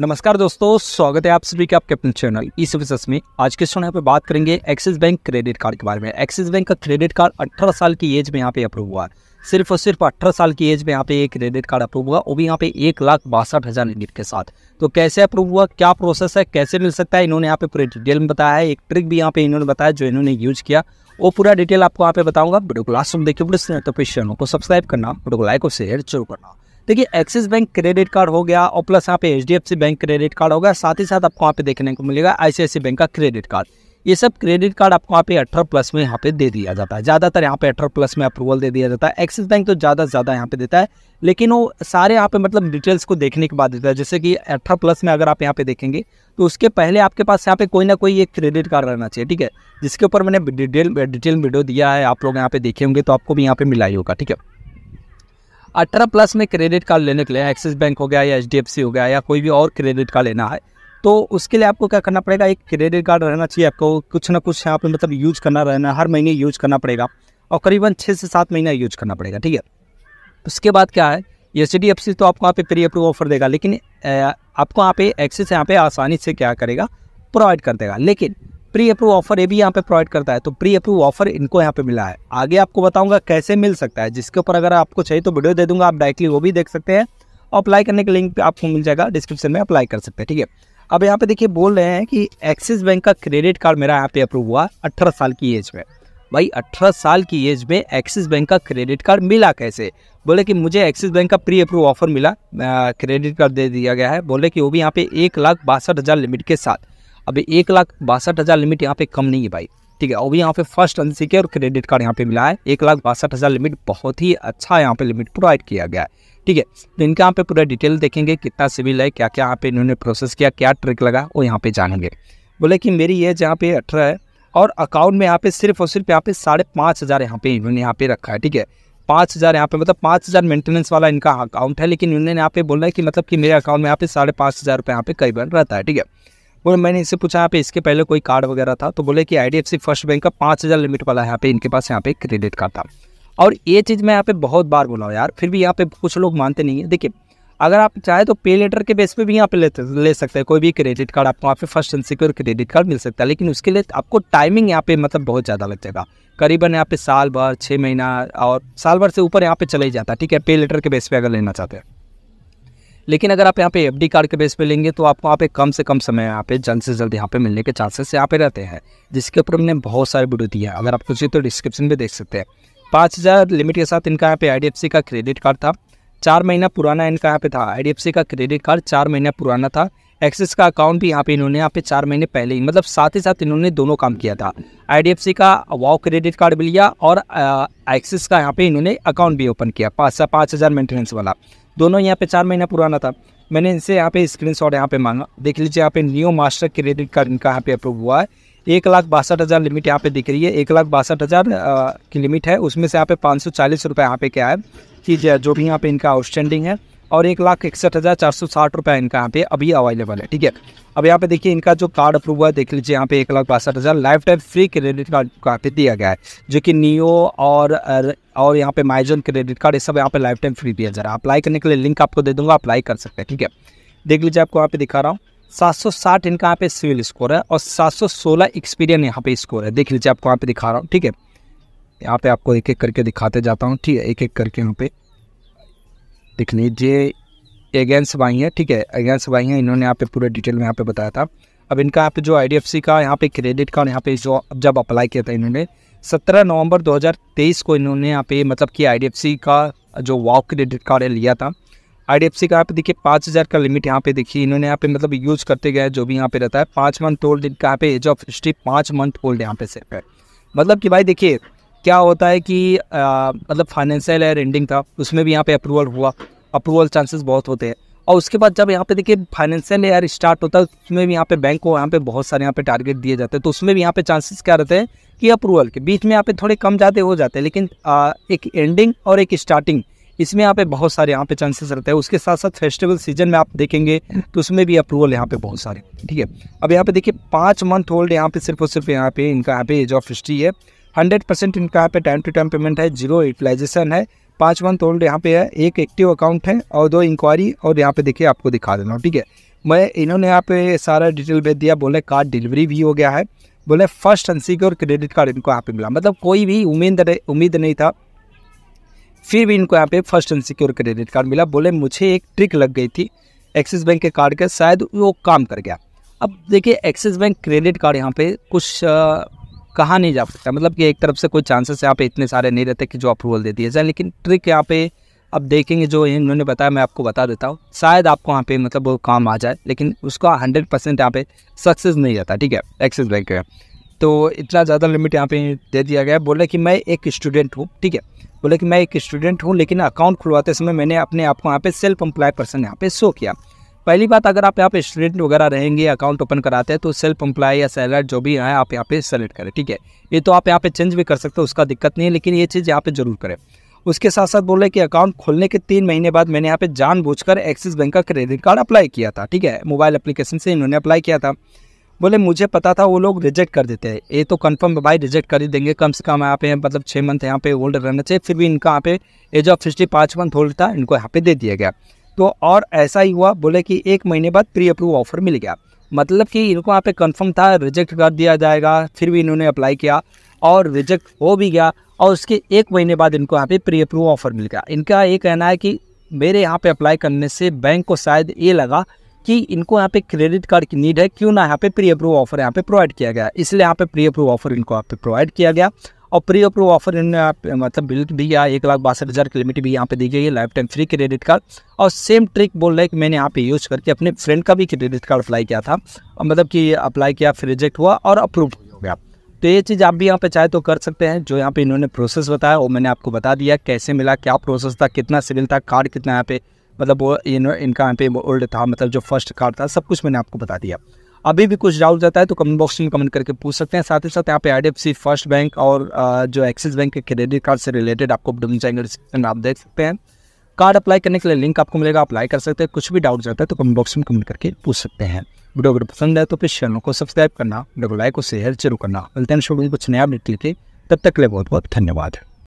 नमस्कार दोस्तों स्वागत है आप सभी के आपके अपने चैनल इस विशेष में आज के स्टूडेंट यहाँ पे बात करेंगे एक्सिस बैंक क्रेडिट कार्ड के बारे में एक्सिस बैंक का क्रेडिट कार्ड 18 साल की एज में यहाँ पे अप्रूव हुआ सिर्फ और सिर्फ 18 साल की एज में यहाँ पे एक क्रेडिट कार्ड अप्रूव हुआ वो भी यहाँ पे एक लाख बासठ हज़ार के साथ तो कैसे अप्रूव हुआ क्या प्रोसेस है कैसे मिल सकता है इन्होंने यहाँ पे पूरे डिटेल में बताया है एक ट्रिक भी यहाँ पे इन्होंने बताया जो इन्होंने यूज किया वो पूरा डिटेल आपको यहाँ पे बताऊंगा वीडियो को लास्ट में देखिए पूरे को सब्सक्राइब करना वीडियो को लाइक और शेयर जरूर करना देखिए एक्सिस बैंक क्रेडिट कार्ड हो गया और प्लस यहाँ पे एच बैंक क्रेडिट कार्ड होगा साथ ही साथ आपको यहाँ पे देखने को मिलेगा आई बैंक का क्रेडिट कार्ड ये सब क्रेडिट कार्ड आपको वहाँ पे अठारह प्लस में यहाँ पे दे दिया जाता है ज़्यादातर यहाँ पे अठारह प्लस में अप्रूवल दे दिया जाता है एक्सिस बैंक तो ज़्यादा से ज़्यादा यहाँ पे देता है लेकिन वो सारे यहाँ पे मतलब डिटेल्स को देखने के बाद देता है जैसे कि अठारह प्लस में अगर आप यहाँ पे देखेंगे तो उसके पहले आपके पास यहाँ पे कोई ना कोई एक क्रेडिट कार्ड रहना चाहिए ठीक है जिसके ऊपर मैंने डिटेल डिटेल वीडियो दिया है आप लोग यहाँ पे देखे होंगे तो आपको भी यहाँ पे मिला ही होगा ठीक है अठारह प्लस में क्रेडिट कार्ड लेने के लिए एक्सिस बैंक हो गया या एच हो गया या कोई भी और क्रेडिट कार्ड लेना है तो उसके लिए आपको क्या करना पड़ेगा एक क्रेडिट कार्ड रहना चाहिए आपको कुछ ना कुछ यहाँ पे मतलब यूज करना रहना हर महीने यूज करना पड़ेगा और करीबन छः से सात महीना यूज करना पड़ेगा ठीक है उसके बाद क्या है एच डी एफ सी तो आपको यहाँ पे प्री अप्रूव ऑफर देगा लेकिन आपको यहाँ पे एक्सेस यहाँ पे आसानी से क्या करेगा प्रोवाइड कर देगा लेकिन प्री अप्रूव ऑफर ये भी यहाँ पे प्रोवाइड करता है तो प्री अप्रूव ऑफर इनको यहाँ पे मिला है आगे आपको बताऊंगा कैसे मिल सकता है जिसके ऊपर अगर आपको चाहिए तो वीडियो दे दूंगा आप डायरेक्टली वो भी देख सकते हैं और अप्लाई करने के लिंक आपको मिल जाएगा डिस्क्रिप्शन में अप्लाई कर सकते हैं ठीक है अब यहाँ पे देखिए बोल रहे हैं कि एक्सिस बैंक का क्रेडिट कार्ड मेरा यहाँ पे अप्रूव हुआ अठारह साल की एज में भाई अठारह साल की एज में एक्सिस बैंक का क्रेडिट कार्ड मिला कैसे बोले कि मुझे एक्सिस बैंक का प्री अप्रूव ऑफर मिला क्रेडिट कार्ड दे दिया गया है बोले कि वो भी यहाँ पे एक लाख बासठ हज़ार लिमिट के साथ अभी एक लाख बासठ हज़ार लिमिट यहाँ पे कम नहीं है भाई ठीक है अभी यहाँ पे फर्स्ट अनसिक्योर क्रेडिट कार्ड यहाँ पे मिला है एक लाख बासठ हज़ार लिमिट बहुत ही अच्छा यहाँ पे लिमिट प्रोवाइड किया गया है ठीक है तो इनका यहाँ पे पूरा डिटेल देखेंगे कितना सिविल है क्या क्या यहाँ पे इन्होंने प्रोसेस किया क्या ट्रिक लगा वो यहाँ पे जानेंगे बोले कि मेरी एज यहाँ पे अठारह है और अकाउंट में यहाँ पे सिर्फ और सिर्फ यहाँ पे साढ़े पाँच हज़ार यहाँ पे इन्होंने यहाँ पे रखा है ठीक है पाँच हज़ार यहाँ पे मतलब पाँच हज़ार मेंटेनेंस वाला इनका अकाउंट है लेकिन इन्होंने यहाँ पे बोला है कि मतलब कि मेरे अकाउंट में यहाँ पे साढ़े पाँच हज़ार रुपये यहाँ पे कई बार रहता है ठीक है बोले मैंने इससे पूछा यहाँ पे इसके पहले कोई कार्ड वगैरह था तो बोले कि आई फर्स्ट बैंक का पाँच हज़ार लिमिट वाला है यहाँ पे इनके पास यहाँ पे क्रेडिट कार्ड था और ये चीज़ मैं यहाँ पे बहुत बार बोला यार फिर भी यहाँ पे कुछ लोग मानते नहीं है देखिए अगर आप चाहे तो पे लेटर के बेस पे भी यहाँ पे लेते ले सकते हैं कोई भी क्रेडिट कार्ड आपको वहाँ पे फर्स्ट इनसिक्योर क्रेडिट कार्ड मिल सकता है लेकिन उसके लिए आपको टाइमिंग यहाँ पे मतलब बहुत ज़्यादा लग जाएगा करीबन यहाँ पे साल भर छः महीना और साल भर से ऊपर यहाँ पे चले जाता है ठीक है पे लेटर के बेस पे अगर लेना चाहते हैं लेकिन अगर आप यहाँ पे एफडी कार्ड के बेस पे लेंगे तो आपको यहाँ पे कम से कम समय यहाँ पे जल्द से जल्द यहाँ पे मिलने के चांसेस यहाँ पे रहते हैं जिसके ऊपर हमने बहुत सारे वीडियो दिए हैं अगर आप चाहिए तो डिस्क्रिप्शन में देख सकते हैं पाँच हज़ार लिमिट के साथ इनका यहाँ पे आई का क्रेडिट कार्ड था चार महीना पुराना इनका यहाँ पे था आई का क्रेडिट कार्ड चार महीना पुराना था एक्सिस का अकाउंट भी यहाँ पे इन्होंने यहाँ पे चार महीने पहले ही मतलब साथ ही साथ इन्होंने दोनों काम किया था आई का वाओ क्रेडिट कार्ड भी लिया और एक्सिस का यहाँ पे इन्होंने अकाउंट भी ओपन किया पाँच सा पाँच हज़ार मेंटेनेंस वाला दोनों यहाँ पे चार महीना पुराना था मैंने इनसे यहाँ पे स्क्रीन शॉट यहाँ पे मांगा देख लीजिए यहाँ पे न्यू मास्टर क्रेडिट कार्ड इनका यहाँ पे अप्रूव हुआ है एक लाख बासठ हज़ार लिमिट यहाँ पे दिख रही है एक लाख बासठ हज़ार की लिमिट है उसमें से यहाँ पे पाँच सौ चालीस रुपये यहाँ पे क्या है कि जो भी यहाँ पे इनका आउटस्टैंडिंग है और एक लाख इकसठ हज़ार चार सौ साठ रुपया इनका यहाँ पे अभी अवेलेबल है ठीक है अब यहाँ पे देखिए इनका जो कार्ड अप्रूव हुआ देख लीजिए यहाँ पे एक लाख बासठ हज़ार lifetime free credit card यहाँ पे दिया गया है जो कि नियो और और यहाँ पे माइजन क्रेडिट कार्ड ये सब यहाँ पे लाइफ टाइम फ्री दिया जा रहा है अप्लाई करने के लिए लिंक आपको दे दूंगा अप्लाई कर सकते हैं ठीक है देख लीजिए आपको यहाँ पे दिखा रहा हूँ सात इनका यहाँ पे सिविल स्कोर है और सात एक्सपीरियंस यहाँ पे स्कोर है देख लीजिए आपको यहाँ पे दिखा रहा हूँ ठीक है यहाँ पे आपको एक एक करके दिखाते जाता हूँ ठीक है एक एक करके यहाँ पे देख लीजिए अगेंस्ट बाई है ठीक है अगेंस्ट बाई है इन्होंने यहाँ पे पूरे डिटेल में यहाँ पे बताया था अब इनका यहाँ पे जो आई का यहाँ पे क्रेडिट कार्ड यहाँ पे जो जब अप्लाई किया था इन्होंने सत्रह नवंबर 2023 को इन्होंने यहाँ पे मतलब कि आई का जो वाव क्रेडिट कार्ड लिया था आई का यहाँ पे देखिए पाँच हज़ार का लिमिट यहाँ पे देखिए इन्होंने यहाँ पे मतलब यूज़ करते गए जो भी यहाँ पे रहता है पाँच मंथ ओल्ड इनका यहाँ पे एज ऑफ हिस्ट्री पाँच मंथ ओल्ड यहाँ पे से है मतलब कि भाई देखिए क्या होता है कि आ, मतलब फाइनेंशियल ईयर एंडिंग था उसमें भी यहाँ पे अप्रूवल हुआ अप्रूवल चांसेस बहुत होते हैं और उसके बाद जब यहाँ पे देखिए फाइनेंशियल ईयर स्टार्ट होता है उसमें भी यहाँ पे बैंक को यहाँ पे बहुत सारे यहाँ पे टारगेट दिए जाते हैं तो उसमें भी यहाँ पे चांसेस क्या रहते हैं कि अप्रूवल के बीच में यहाँ पे थोड़े कम जाते हो जाते हैं लेकिन आ, एक एंडिंग और एक स्टार्टिंग इसमें यहाँ पे बहुत सारे यहाँ पे चांसेस रहते हैं उसके साथ साथ फेस्टिवल सीजन में आप देखेंगे तो उसमें भी अप्रूवल यहाँ पे बहुत सारे ठीक है अब यहाँ पे देखिए पाँच मंथ होल्ड यहाँ पे सिर्फ और सिर्फ यहाँ पे इनका यहाँ पे एज ऑफ हिस्ट्री है हंड्रेड परसेंट इनका यहाँ पे टाइम टू टाइम पेमेंट है जीरो यूटिलाइजेशन है पाँच मंथ ओल्ड यहाँ पे है एक एक्टिव अकाउंट है और दो इंक्वायरी और यहाँ पे देखिए आपको दिखा देना ठीक है मैं इन्होंने यहाँ पे सारा डिटेल भेज दिया बोले कार्ड डिलीवरी भी हो गया है बोले फर्स्ट अनसिक्योर क्रेडिट कार्ड इनको यहाँ पे मिला मतलब कोई भी उम्मीद उम्मीद नहीं था फिर भी इनको यहाँ पे फर्स्ट अनसिक्योर क्रेडिट कार्ड मिला बोले मुझे एक ट्रिक लग गई थी एक्सिस बैंक के कार्ड का शायद वो काम कर गया अब देखिए एक्सिस बैंक क्रेडिट कार्ड यहाँ पे कुछ कहा नहीं जा सकता मतलब कि एक तरफ से कोई चांसेस यहाँ पे इतने सारे नहीं रहते कि जो अप्रूवल दे दिए जाए लेकिन ट्रिक यहाँ पे अब देखेंगे जो इन्होंने बताया मैं आपको बता देता हूँ शायद आपको यहाँ पे मतलब वो काम आ जाए लेकिन उसका हंड्रेड परसेंट यहाँ पे सक्सेस नहीं रहता ठीक है एक्सिस बैंक का तो इतना ज़्यादा लिमिट यहाँ पे दे दिया गया बोले कि मैं एक स्टूडेंट हूँ ठीक है बोले कि मैं एक स्टूडेंट हूँ लेकिन अकाउंट खुलवाते समय मैंने अपने आप को यहाँ पे सेल्फ एम्प्लॉय पर्सन यहाँ पे शो किया पहली बात अगर आप यहाँ पे स्टूडेंट वगैरह रहेंगे अकाउंट ओपन कराते हैं तो सेल्फ एम्प्लाई या सैलर जो भी है आप यहाँ पे सेलेक्ट करें ठीक है ये तो आप यहाँ पे चेंज भी कर सकते हो उसका दिक्कत नहीं है लेकिन ये चीज़ यहाँ पे जरूर करें उसके साथ साथ बोले कि अकाउंट खोलने के तीन महीने बाद मैंने यहाँ पे जानबूझकर एक्सिस बैंक का क्रेडिट कार्ड अप्लाई किया था ठीक है मोबाइल एप्लीकेशन से इन्होंने अप्लाई किया था बोले मुझे पता था वो लोग रिजेक्ट कर देते हैं ये तो कंफर्म भाई रिजेक्ट कर ही देंगे कम से कम यहाँ पे मतलब छः मंथ यहाँ पे होल्ड रहना चाहिए फिर भी इनका यहाँ पे एज ऑफ फिफ्टी पाँच मंथ होल्ड था इनको यहाँ पे दे दिया गया तो और ऐसा ही हुआ बोले कि एक महीने बाद प्री अप्रूव ऑफर मिल गया मतलब कि इनको यहाँ पे कंफर्म था रिजेक्ट कर दिया जाएगा फिर भी इन्होंने अप्लाई किया और रिजेक्ट हो भी गया और उसके एक महीने बाद इनको यहाँ पे प्री अप्रूव ऑफर मिल गया इनका ये कहना है कि मेरे यहाँ पे अप्लाई करने से बैंक को शायद ये लगा कि इनको यहाँ पे क्रेडिट कार्ड की नीड है क्यों ना यहाँ पे प्री अप्रूव ऑफर यहाँ पे प्रोवाइड किया गया इसलिए यहाँ पे प्री अप्रूव ऑफर इनको यहाँ पे प्रोवाइड किया गया और प्री अप्रूव ऑफर इन्होंने मतलब बिल भी किया एक लाख बासठ हज़ार की लिमिट भी यहाँ पे दी गई है lifetime free credit card और सेम ट्रिक बोल रहा है कि मैंने यहाँ पे यूज़ करके अपने फ्रेंड का भी क्रेडिट कार्ड अप्लाई किया था और मतलब कि अप्लाई किया फिर रिजेक्ट हुआ और अप्रूव हो गया तो ये चीज़ आप भी यहाँ पे चाहे तो कर सकते हैं जो यहाँ पे इन्होंने प्रोसेस बताया वो मैंने आपको बता दिया कैसे मिला क्या प्रोसेस था कितना सिविल था कार्ड कितना यहाँ पे मतलब वो इनका यहाँ पे ओल्ड था मतलब जो फर्स्ट कार्ड था सब कुछ मैंने आपको बता दिया अभी भी कुछ डाउट रहता है तो कमेंट बॉक्स में कमेंट करके पूछ सकते हैं साथ ही साथ यहाँ पे आई फर्स्ट बैंक और जो एक्सिस बैंक के क्रेडिट कार्ड से रिलेटेड आपको अपडेट आप देख सकते हैं कार्ड अप्लाई करने के लिए लिंक आपको मिलेगा अप्लाई कर सकते हैं कुछ भी डाउट रहता है तो कमेंट बॉक्स में कमेंट करके पूछ सकते हैं वीडियो अगर पसंद है तो फिर चैनल को सब्सक्राइब करना वीडियो को लाइक और शेयर जरूर करना मिलते हैं कुछ नया अपडेट लेके तब तक के लिए बहुत बहुत धन्यवाद